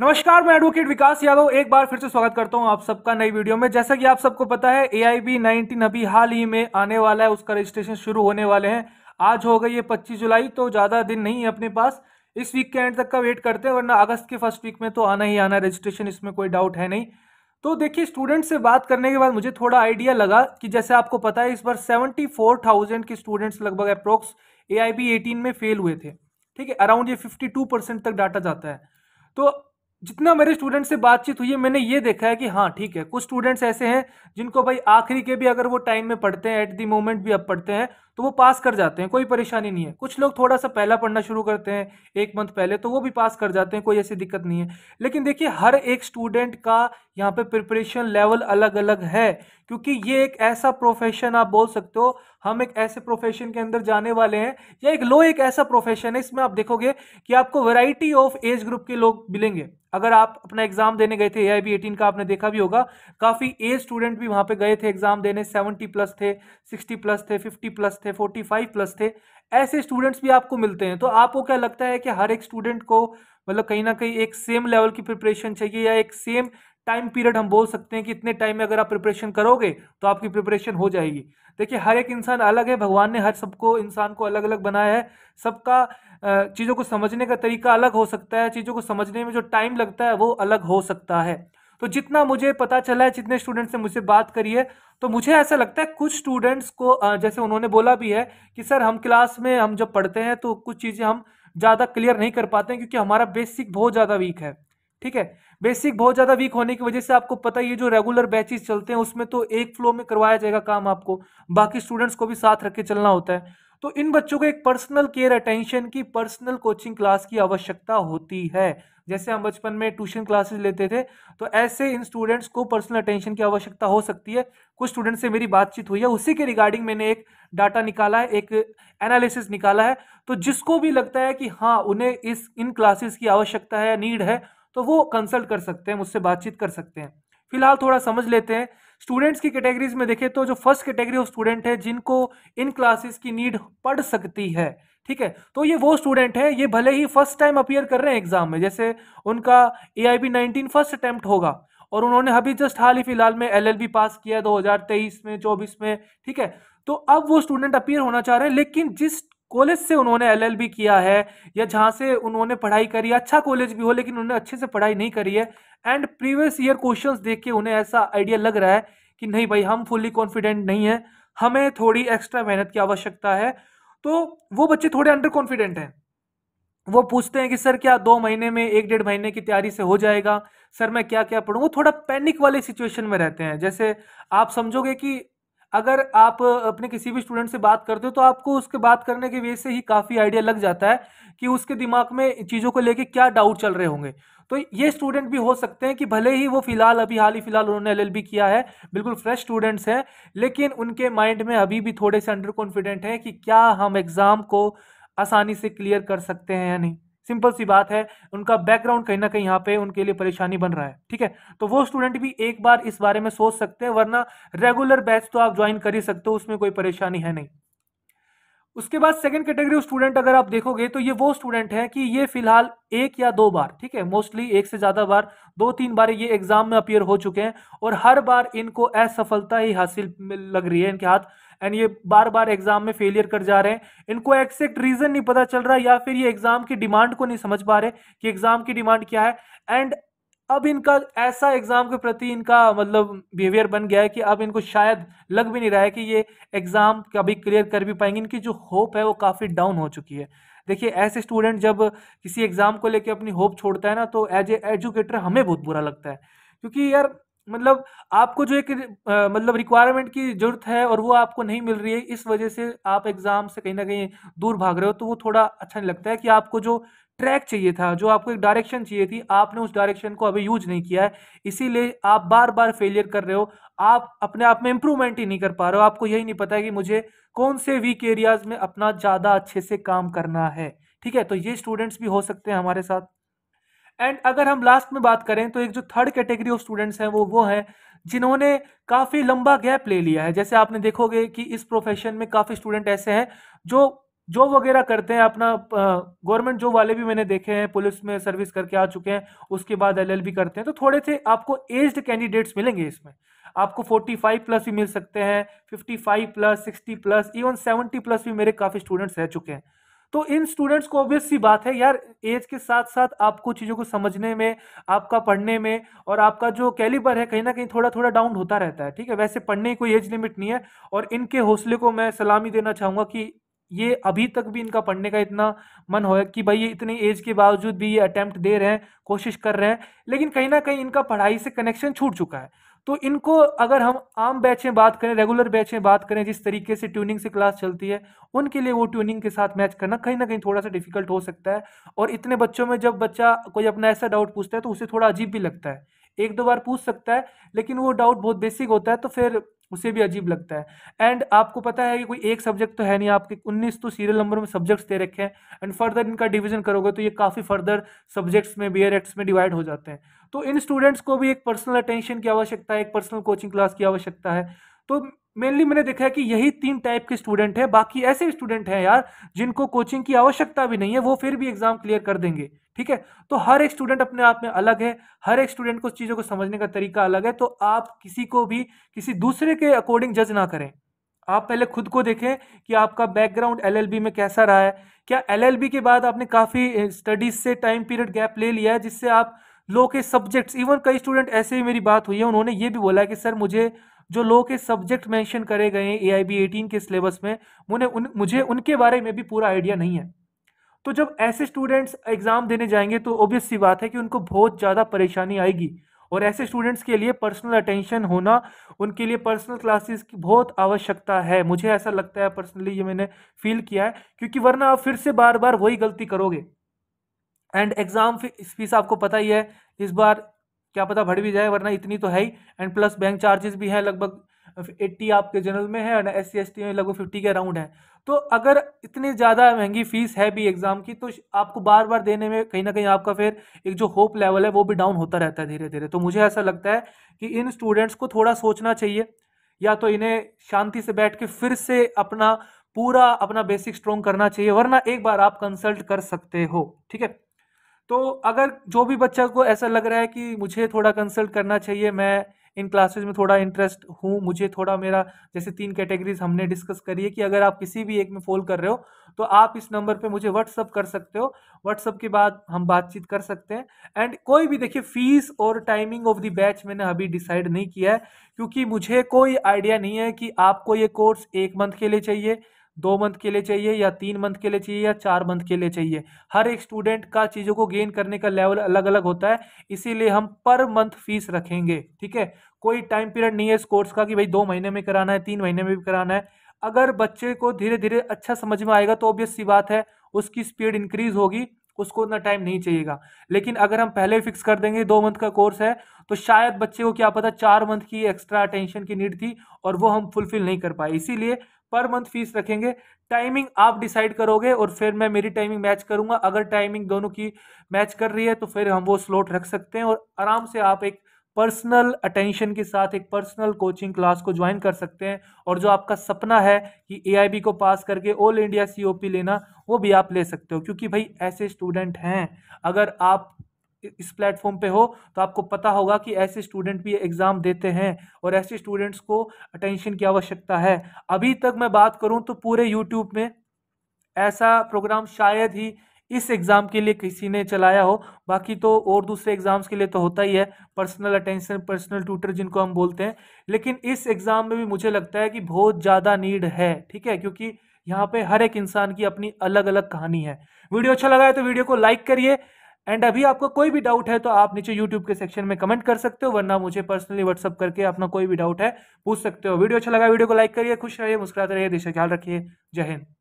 नमस्कार मैं एडवोकेट विकास यादव एक बार फिर से स्वागत करता हूं आप सबका नई वीडियो में जैसा कि आप सबको पता है ए आई बी नाइनटीन अभी हाल ही में आने वाला है उसका रजिस्ट्रेशन शुरू होने वाले हैं आज गई है पच्चीस जुलाई तो ज़्यादा दिन नहीं है अपने पास इस वीक के एंड तक का वेट करते हैं वरना अगस्त के फर्स्ट वीक में तो आना ही आना रजिस्ट्रेशन इसमें कोई डाउट है नहीं तो देखिए स्टूडेंट से बात करने के बाद मुझे थोड़ा आइडिया लगा कि जैसे आपको पता है इस बार सेवेंटी फोर थाउजेंड के स्टूडेंट्स लगभग approx A I B eighteen में फेल हुए थे ठीक है अराउंड ये फिफ्टी टू परसेंट तक डाटा जाता है तो जितना मेरे स्टूडेंट से बातचीत हुई है मैंने ये देखा है कि हाँ ठीक है कुछ स्टूडेंट्स ऐसे हैं जिनको भाई आखिरी के भी अगर वो टाइम में पढ़ते हैं एट दी मोमेंट भी अब पढ़ते हैं तो वो पास कर जाते हैं कोई परेशानी नहीं है कुछ लोग थोड़ा सा पहला पढ़ना शुरू करते हैं एक मंथ पहले तो वो भी पास कर जाते हैं कोई ऐसी दिक्कत नहीं है लेकिन देखिए हर एक स्टूडेंट का यहाँ पे प्रिपरेशन लेवल अलग अलग है क्योंकि ये एक ऐसा प्रोफेशन आप बोल सकते हो हम एक ऐसे प्रोफेशन के अंदर जाने वाले हैं या एक लो एक ऐसा प्रोफेशन है इसमें आप देखोगे कि आपको वैरायटी ऑफ एज ग्रुप के लोग मिलेंगे अगर आप अपना एग्जाम देने गए थे ए आई बी एटीन का आपने देखा भी होगा काफ़ी एज स्टूडेंट भी वहां पे गए थे एग्जाम देने सेवेंटी प्लस थे सिक्सटी प्लस थे फिफ्टी प्लस थे फोर्टी फाइव प्लस थे ऐसे स्टूडेंट्स भी आपको मिलते हैं तो आपको क्या लगता है कि हर एक स्टूडेंट को मतलब कहीं ना कहीं एक सेम लेवल की प्रिपरेशन चाहिए या एक सेम टाइम पीरियड हम बोल सकते हैं कि इतने टाइम में अगर आप प्रिपरेशन करोगे तो आपकी प्रिपरेशन हो जाएगी देखिए हर एक इंसान अलग है भगवान ने हर सबको इंसान को अलग अलग बनाया है सबका चीज़ों को समझने का तरीका अलग हो सकता है चीज़ों को समझने में जो टाइम लगता है वो अलग हो सकता है तो जितना मुझे पता चला है जितने स्टूडेंट्स ने मुझसे बात करी है तो मुझे ऐसा लगता है कुछ स्टूडेंट्स को जैसे उन्होंने बोला भी है कि सर हम क्लास में हम जब पढ़ते हैं तो कुछ चीज़ें हम ज़्यादा क्लियर नहीं कर पाते हैं क्योंकि हमारा बेसिक बहुत ज़्यादा वीक है ठीक है बेसिक बहुत ज्यादा वीक होने की वजह से आपको पता है ये जो रेगुलर बैचेस चलते हैं उसमें तो एक फ्लो में करवाया जाएगा काम आपको बाकी स्टूडेंट्स को भी साथ रख के चलना होता है तो इन बच्चों को एक पर्सनल केयर अटेंशन की पर्सनल कोचिंग क्लास की आवश्यकता होती है जैसे हम बचपन में ट्यूशन क्लासेस लेते थे तो ऐसे इन स्टूडेंट्स को पर्सनल अटेंशन की आवश्यकता हो सकती है कुछ स्टूडेंट से मेरी बातचीत हुई है उसी के रिगार्डिंग मैंने एक डाटा निकाला है एक एनालिसिस निकाला है तो जिसको भी लगता है कि हाँ उन्हें इस इन क्लासेस की आवश्यकता है नीड है तो वो कंसल्ट कर सकते हैं मुझसे बातचीत कर सकते हैं फिलहाल थोड़ा समझ लेते हैं स्टूडेंट्स की कैटेगरीज में देखें तो जो फर्स्ट कैटेगरी ऑफ स्टूडेंट है जिनको इन क्लासेस की नीड पड़ सकती है ठीक है तो ये वो स्टूडेंट है ये भले ही फर्स्ट टाइम अपियर कर रहे हैं एग्जाम में जैसे उनका A I B nineteen first attempt होगा और उन्होंने अभी जस्ट हाल ही फिलहाल में बी पास किया तेईस में चौबीस में ठीक है तो अब वो स्टूडेंट अपियर होना चाह रहे हैं लेकिन जिस कॉलेज से उन्होंने एलएलबी किया है या जहाँ से उन्होंने पढ़ाई करी अच्छा कॉलेज भी हो लेकिन उन्होंने अच्छे से पढ़ाई नहीं करी है एंड प्रीवियस ईयर क्वेश्चंस देख के उन्हें ऐसा आइडिया लग रहा है कि नहीं भाई हम फुल्ली कॉन्फिडेंट नहीं है हमें थोड़ी एक्स्ट्रा मेहनत की आवश्यकता है तो वो बच्चे थोड़े अंडर कॉन्फिडेंट हैं वो पूछते हैं कि सर क्या दो महीने में एक डेढ़ महीने की तैयारी से हो जाएगा सर मैं क्या क्या पढ़ूँ वो थोड़ा पैनिक वाले सिचुएशन में रहते हैं जैसे आप समझोगे कि अगर आप अपने किसी भी स्टूडेंट से बात करते हो तो आपको उसके बात करने के वे से ही काफ़ी आइडिया लग जाता है कि उसके दिमाग में चीज़ों को लेके क्या डाउट चल रहे होंगे तो ये स्टूडेंट भी हो सकते हैं कि भले ही वो फिलहाल अभी हाल ही फिलहाल उन्होंने एल किया है बिल्कुल फ्रेश स्टूडेंट्स हैं लेकिन उनके माइंड में अभी भी थोड़े से अंडर कॉन्फिडेंट हैं कि क्या हम एग्ज़ाम को आसानी से क्लियर कर सकते हैं या नहीं सिंपल सी बात है उनका बैकग्राउंड कहीं ना कहीं यहाँ पे उनके लिए परेशानी बन रहा है ठीक है तो वो स्टूडेंट भी एक बार इस बारे में सोच सकते हैं वरना रेगुलर बैच तो आप ज्वाइन कर ही सकते हो उसमें कोई परेशानी है नहीं उसके बाद सेकंड कैटेगरी स्टूडेंट अगर आप देखोगे तो ये वो स्टूडेंट है कि ये फिलहाल एक या दो बार ठीक है मोस्टली एक से ज़्यादा बार दो तीन बार ये एग्जाम में अपियर हो चुके हैं और हर बार इनको असफलता ही हासिल लग रही है इनके हाथ एंड ये बार बार एग्जाम में फेलियर कर जा रहे हैं इनको एक्सैक्ट रीजन नहीं पता चल रहा या फिर ये एग्जाम की डिमांड को नहीं समझ पा रहे कि एग्जाम की डिमांड क्या है एंड अब इनका ऐसा एग्जाम के प्रति इनका मतलब बिहेवियर बन गया है कि अब इनको शायद लग भी नहीं रहा है कि ये एग्जाम कभी क्लियर कर भी पाएंगे इनकी जो होप है वो काफ़ी डाउन हो चुकी है देखिए ऐसे स्टूडेंट जब किसी एग्जाम को लेकर अपनी होप छोड़ता है ना तो एज ए एजुकेटर हमें बहुत बुरा लगता है क्योंकि यार मतलब आपको जो एक मतलब रिक्वायरमेंट की जरूरत है और वो आपको नहीं मिल रही है इस वजह से आप एग्ज़ाम से कहीं ना कहीं दूर भाग रहे हो तो वो थोड़ा अच्छा नहीं लगता है कि आपको जो ट्रैक चाहिए था जो आपको एक डायरेक्शन चाहिए थी आपने उस डायरेक्शन को अभी यूज नहीं किया है इसीलिए आप बार बार फेलियर कर रहे हो आप अपने आप में इम्प्रूवमेंट ही नहीं कर पा रहे हो आपको यही नहीं पता है कि मुझे कौन से वीक एरियाज में अपना ज़्यादा अच्छे से काम करना है ठीक है तो ये स्टूडेंट्स भी हो सकते हैं हमारे साथ एंड अगर हम लास्ट में बात करें तो एक जो थर्ड कैटेगरी ऑफ स्टूडेंट्स हैं वो वो हैं जिन्होंने काफ़ी लंबा गैप ले लिया है जैसे आपने देखोगे कि इस प्रोफेशन में काफ़ी स्टूडेंट ऐसे हैं जो जॉब वगैरह करते हैं अपना गवर्नमेंट जॉब वाले भी मैंने देखे हैं पुलिस में सर्विस करके आ चुके हैं उसके बाद एलएलबी करते हैं तो थोड़े से आपको एज्ड कैंडिडेट्स मिलेंगे इसमें आपको 45 प्लस भी मिल सकते हैं 55 प्लस 60 प्लस इवन 70 प्लस भी मेरे काफ़ी स्टूडेंट्स रह चुके हैं तो इन स्टूडेंट्स को ऑब्वियस सी बात है यार एज के साथ साथ आपको चीज़ों को समझने में आपका पढ़ने में और आपका जो कैलिबर है कहीं ना कहीं थोड़ा थोड़ा डाउन होता रहता है ठीक है वैसे पढ़ने की कोई एज लिमिट नहीं है और इनके हौसले को मैं सलामी देना चाहूँगा कि ये अभी तक भी इनका पढ़ने का इतना मन हो कि भाई ये इतनी एज के बावजूद भी ये अटैम्प्ट दे रहे हैं कोशिश कर रहे हैं लेकिन कहीं ना कहीं इनका पढ़ाई से कनेक्शन छूट चुका है तो इनको अगर हम आम बैच में बात करें रेगुलर बैच में बात करें जिस तरीके से ट्यूनिंग से क्लास चलती है उनके लिए वो ट्यूनिंग के साथ मैच करना कहीं ना कहीं थोड़ा सा डिफिकल्ट हो सकता है और इतने बच्चों में जब बच्चा कोई अपना ऐसा डाउट पूछता है तो उसे थोड़ा अजीब भी लगता है एक दो बार पूछ सकता है लेकिन वो डाउट बहुत बेसिक होता है तो फिर उसे भी अजीब लगता है एंड आपको पता है कि कोई एक सब्जेक्ट तो है नहीं आपके उन्नीस तो सीरियल नंबर में सब्जेक्ट्स दे रखे हैं एंड फर्दर इनका डिवीजन करोगे तो ये काफ़ी फर्दर सब्जेक्ट्स में बी एक्ट्स में डिवाइड हो जाते हैं तो इन स्टूडेंट्स को भी एक पर्सनल अटेंशन की आवश्यकता है एक पर्सनल कोचिंग क्लास की आवश्यकता है तो मेनली मैंने देखा है कि यही तीन टाइप के स्टूडेंट हैं बाकी ऐसे स्टूडेंट हैं यार जिनको कोचिंग की आवश्यकता भी नहीं है वो फिर भी एग्जाम क्लियर कर देंगे ठीक है तो हर एक स्टूडेंट अपने आप में अलग है हर एक स्टूडेंट को उस चीज़ों को समझने का तरीका अलग है तो आप किसी को भी किसी दूसरे के अकॉर्डिंग जज ना करें आप पहले खुद को देखें कि आपका बैकग्राउंड एलएलबी में कैसा रहा है क्या एलएलबी के बाद आपने काफ़ी स्टडीज़ से टाइम पीरियड गैप ले लिया है जिससे आप लो के सब्जेक्ट्स इवन कई स्टूडेंट ऐसे ही मेरी बात हुई है उन्होंने ये भी बोला है कि सर मुझे जो लो के सब्जेक्ट मेंशन करे गए हैं ए आई बी एटीन के सिलेबस में मुझे उन मुझे उनके बारे में भी पूरा आइडिया नहीं है तो जब ऐसे स्टूडेंट्स एग्ज़ाम देने जाएंगे तो ऑब्वियस सी बात है कि उनको बहुत ज़्यादा परेशानी आएगी और ऐसे स्टूडेंट्स के लिए पर्सनल अटेंशन होना उनके लिए पर्सनल क्लासेस की बहुत आवश्यकता है मुझे ऐसा लगता है पर्सनली ये मैंने फील किया है क्योंकि वरना आप फिर से बार बार वही गलती करोगे एंड एग्ज़ाम फीस आपको पता ही है इस बार क्या पता बढ़ भी जाए वरना इतनी तो है ही एंड प्लस बैंक चार्जेस भी हैं लगभग एट्टी आपके जनरल में है एंड एस सी में लगभग फिफ्टी के अराउंड है तो अगर इतनी ज़्यादा महंगी फीस है भी एग्ज़ाम की तो आपको बार बार देने में कहीं ना कहीं आपका फिर एक जो होप लेवल है वो भी डाउन होता रहता है धीरे धीरे तो मुझे ऐसा लगता है कि इन स्टूडेंट्स को थोड़ा सोचना चाहिए या तो इन्हें शांति से बैठ के फिर से अपना पूरा अपना बेसिक स्ट्रॉन्ग करना चाहिए वरना एक बार आप कंसल्ट कर सकते हो ठीक है तो अगर जो भी बच्चा को ऐसा लग रहा है कि मुझे थोड़ा कंसल्ट करना चाहिए मैं इन क्लासेज में थोड़ा इंटरेस्ट हूँ मुझे थोड़ा मेरा जैसे तीन कैटेगरीज हमने डिस्कस करी है कि अगर आप किसी भी एक में फॉल कर रहे हो तो आप इस नंबर पे मुझे व्हाट्सअप कर सकते हो व्हाट्सअप के बाद हम बातचीत कर सकते हैं एंड कोई भी देखिए फीस और टाइमिंग ऑफ द बैच मैंने अभी डिसाइड नहीं किया है क्योंकि मुझे कोई आइडिया नहीं है कि आपको ये कोर्स एक मंथ के लिए चाहिए दो मंथ के लिए चाहिए या तीन मंथ के लिए चाहिए या चार मंथ के लिए चाहिए हर एक स्टूडेंट का चीज़ों को गेन करने का लेवल अलग अलग होता है इसीलिए हम पर मंथ फीस रखेंगे ठीक है कोई टाइम पीरियड नहीं है इस कोर्स का कि भाई दो महीने में कराना है तीन महीने में भी कराना है अगर बच्चे को धीरे धीरे अच्छा समझ में आएगा तो ऑब्वियस सी बात है उसकी स्पीड इंक्रीज होगी उसको उतना टाइम नहीं चाहिएगा लेकिन अगर हम पहले फिक्स कर देंगे दो मंथ का कोर्स है तो शायद बच्चे को क्या पता चार मंथ की एक्स्ट्रा अटेंशन की नीड थी और वो हम फुलफिल नहीं कर पाए इसीलिए पर मंथ फीस रखेंगे टाइमिंग आप डिसाइड करोगे और फिर मैं मेरी टाइमिंग मैच करूंगा अगर टाइमिंग दोनों की मैच कर रही है तो फिर हम वो स्लॉट रख सकते हैं और आराम से आप एक पर्सनल अटेंशन के साथ एक पर्सनल कोचिंग क्लास को ज्वाइन कर सकते हैं और जो आपका सपना है कि ए को पास करके ऑल इंडिया सी लेना वो भी आप ले सकते हो क्योंकि भाई ऐसे स्टूडेंट हैं अगर आप इस प्लेटफॉर्म पे हो तो आपको पता होगा कि ऐसे स्टूडेंट भी एग्ज़ाम देते हैं और ऐसे स्टूडेंट्स को अटेंशन की आवश्यकता है अभी तक मैं बात करूं तो पूरे यूट्यूब में ऐसा प्रोग्राम शायद ही इस एग्ज़ाम के लिए किसी ने चलाया हो बाकी तो और दूसरे एग्ज़ाम्स के लिए तो होता ही है पर्सनल अटेंशन पर्सनल ट्यूटर जिनको हम बोलते हैं लेकिन इस एग्ज़ाम में भी मुझे लगता है कि बहुत ज़्यादा नीड है ठीक है क्योंकि यहाँ पे हर एक इंसान की अपनी अलग अलग कहानी है वीडियो अच्छा लगा है तो वीडियो को लाइक करिए एंड अभी आपको कोई भी डाउट है तो आप नीचे यूट्यूब के सेक्शन में कमेंट कर सकते हो वरना मुझे पर्सनली व्हाट्सअप करके अपना कोई भी डाउट है पूछ सकते हो वीडियो अच्छा लगा वीडियो को लाइक करिए खुश रहिए मुस्कुराते रहिए देश का ख्याल रखिए जय हिंद